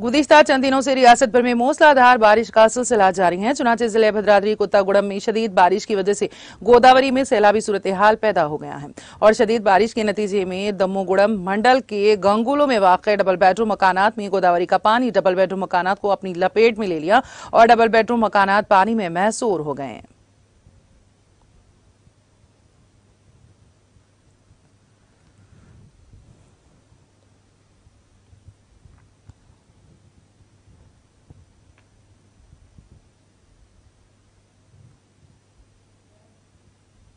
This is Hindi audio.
गुजशत चंद दिनों से रियासत भर में मूसलाधार बारिश का सिलसिला जारी है चुनाचे जिले भद्राद्री कुत्तागुड़म में शदीद बारिश की वजह से गोदावरी में सैलाबी सूरत हाल पैदा हो गया है और शदीद बारिश के नतीजे में दमोगुड़म मंडल के गंगुलों में वाक डबल बेडरूम मकान में गोदावरी का पानी डबल बेडरूम मकान को अपनी लपेट में ले लिया और डबल बेडरूम मकान पानी में महसूर हो गए हैं